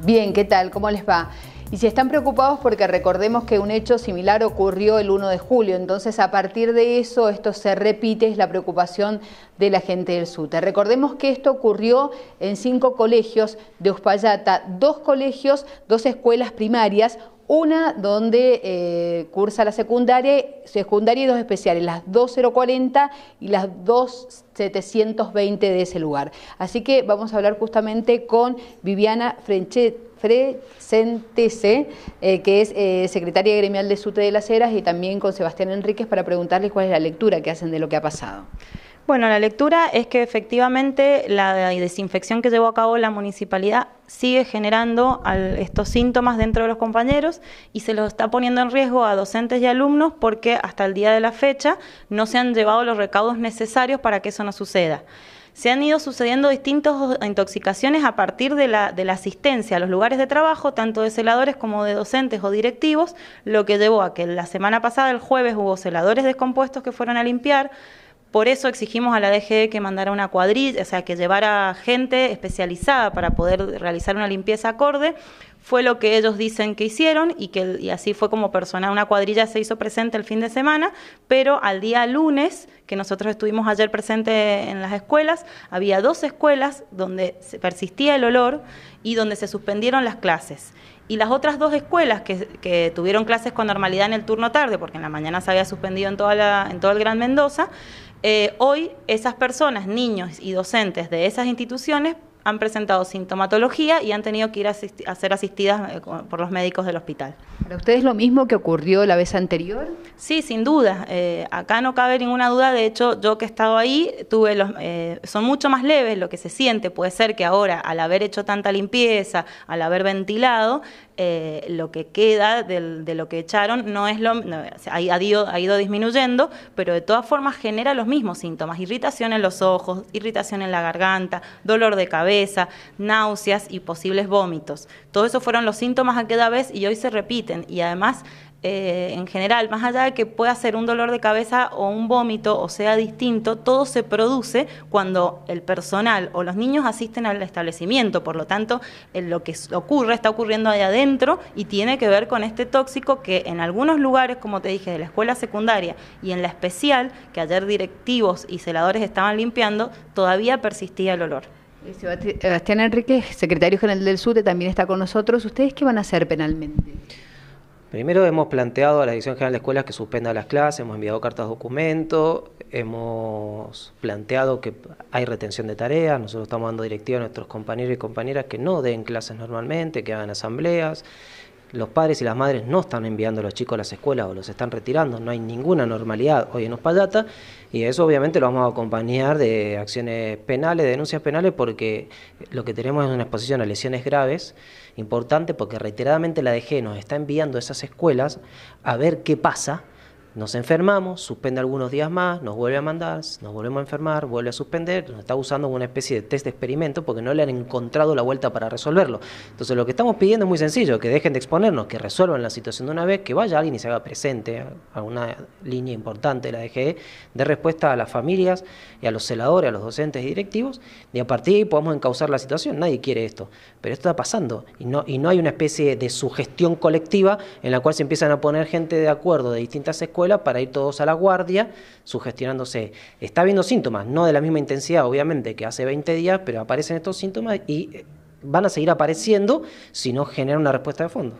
Bien, ¿qué tal? ¿Cómo les va? Y si están preocupados porque recordemos que un hecho similar ocurrió el 1 de julio, entonces a partir de eso esto se repite, es la preocupación de la gente del SUTE. Recordemos que esto ocurrió en cinco colegios de Uspallata, dos colegios, dos escuelas primarias, una donde eh, cursa la secundaria, y dos especiales, las 2040 y las 2720 de ese lugar. Así que vamos a hablar justamente con Viviana Frenchet Frecentese, eh, que es eh, secretaria gremial de SUTE de las Heras, y también con Sebastián Enríquez para preguntarles cuál es la lectura que hacen de lo que ha pasado. Bueno, la lectura es que efectivamente la desinfección que llevó a cabo la municipalidad sigue generando estos síntomas dentro de los compañeros y se los está poniendo en riesgo a docentes y alumnos porque hasta el día de la fecha no se han llevado los recaudos necesarios para que eso no suceda se han ido sucediendo distintas intoxicaciones a partir de la, de la, asistencia a los lugares de trabajo, tanto de celadores como de docentes o directivos, lo que llevó a que la semana pasada, el jueves, hubo celadores descompuestos que fueron a limpiar, por eso exigimos a la DGE que mandara una cuadrilla, o sea, que llevara gente especializada para poder realizar una limpieza acorde, fue lo que ellos dicen que hicieron y que así fue como persona una cuadrilla se hizo presente el fin de semana, pero al día lunes, que nosotros estuvimos ayer presente en las escuelas, había dos escuelas donde persistía el olor y donde se suspendieron las clases. Y las otras dos escuelas que, tuvieron clases con normalidad en el turno tarde, porque en la mañana se había suspendido en, toda la, en todo el Gran Mendoza, eh, hoy esas personas, niños y docentes de esas instituciones han presentado sintomatología y han tenido que ir a, ser asistidas eh, por los médicos del hospital. ¿Para ustedes lo mismo que ocurrió la vez anterior? Sí, sin duda. Eh, acá no cabe ninguna duda. De hecho, yo que he estado ahí, tuve los, eh, son mucho más leves lo que se siente. Puede ser que ahora, al haber hecho tanta limpieza, al haber ventilado, eh, lo que queda de, lo que echaron no es lo ha, ido, ha, ido, disminuyendo, pero de todas formas genera los mismos síntomas, irritación en los ojos, irritación en la garganta, dolor de cabeza, náuseas y posibles vómitos. Todo eso fueron los síntomas aquella vez y hoy se repiten y además eh, en general, más allá de que pueda ser un dolor de cabeza o un vómito o sea distinto, todo se produce cuando el personal o los niños asisten al establecimiento. Por lo tanto, eh, lo que ocurre está ocurriendo allá adentro y tiene que ver con este tóxico que en algunos lugares, como te dije, de la escuela secundaria y en la especial, que ayer directivos y celadores estaban limpiando, todavía persistía el olor. Sebastián Enrique, secretario general del SUTE, también está con nosotros. ¿Ustedes qué van a hacer penalmente? Primero hemos planteado a la Dirección General de Escuelas que suspenda las clases, hemos enviado cartas de documento, hemos planteado que hay retención de tareas, nosotros estamos dando directiva a nuestros compañeros y compañeras que no den clases normalmente, que hagan asambleas, los padres y las madres no están enviando a los chicos a las escuelas o los están retirando, no hay ninguna normalidad hoy en Ospallata y eso obviamente lo vamos a acompañar de acciones penales, denuncias penales porque lo que tenemos es una exposición a lesiones graves, importante porque reiteradamente la DG nos está enviando a esas escuelas a ver qué pasa nos enfermamos, suspende algunos días más, nos vuelve a mandar, nos volvemos a enfermar, vuelve a suspender, nos está usando una especie de test de experimento porque no le han encontrado la vuelta para resolverlo. Entonces lo que estamos pidiendo es muy sencillo, que dejen de exponernos, que resuelvan la situación de una vez, que vaya alguien y se haga presente a una línea importante de la DGE, de respuesta a las familias y a los celadores, a los docentes y directivos, y a partir de ahí podamos encauzar la situación. Nadie quiere esto, pero esto está pasando y no, y no hay una especie de sugestión colectiva en la cual se empiezan a poner gente de acuerdo de distintas escuelas para ir todos a la guardia, sugestionándose. Está habiendo síntomas, no de la misma intensidad, obviamente, que hace 20 días, pero aparecen estos síntomas y eh, van a seguir apareciendo si no genera una respuesta de fondo.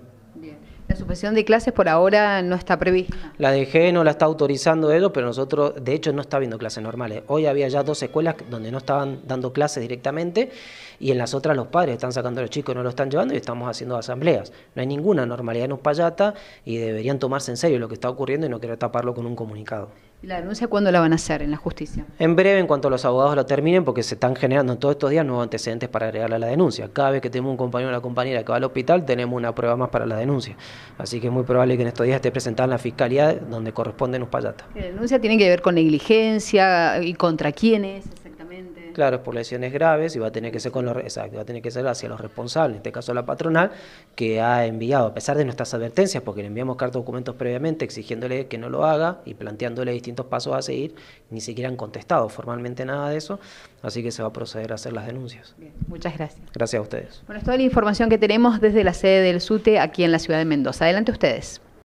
La suspensión de clases por ahora no está prevista. La DG no la está autorizando Edo, pero nosotros, de hecho, no está viendo clases normales. Hoy había ya dos escuelas donde no estaban dando clases directamente y en las otras los padres están sacando a los chicos, no lo están llevando y estamos haciendo asambleas. No hay ninguna normalidad en Uspallata y deberían tomarse en serio lo que está ocurriendo y no querer taparlo con un comunicado. ¿La denuncia cuándo la van a hacer en la justicia? En breve, en cuanto los abogados la terminen, porque se están generando en todos estos días nuevos antecedentes para agregarle a la denuncia. Cada vez que tenemos un compañero o una compañera que va al hospital, tenemos una prueba más para la denuncia. Así que es muy probable que en estos días esté presentada en la fiscalía donde corresponde los payatas. ¿La denuncia tiene que ver con negligencia y contra quiénes? claro, es por lesiones graves y va a tener que ser con los, exacto, va a tener que ser hacia los responsables, en este caso la patronal, que ha enviado, a pesar de nuestras advertencias, porque le enviamos cartas documentos previamente exigiéndole que no lo haga y planteándole distintos pasos a seguir, ni siquiera han contestado formalmente nada de eso, así que se va a proceder a hacer las denuncias. muchas gracias. Gracias a ustedes. Bueno, es toda la información que tenemos desde la sede del SUTE aquí en la ciudad de Mendoza. Adelante ustedes.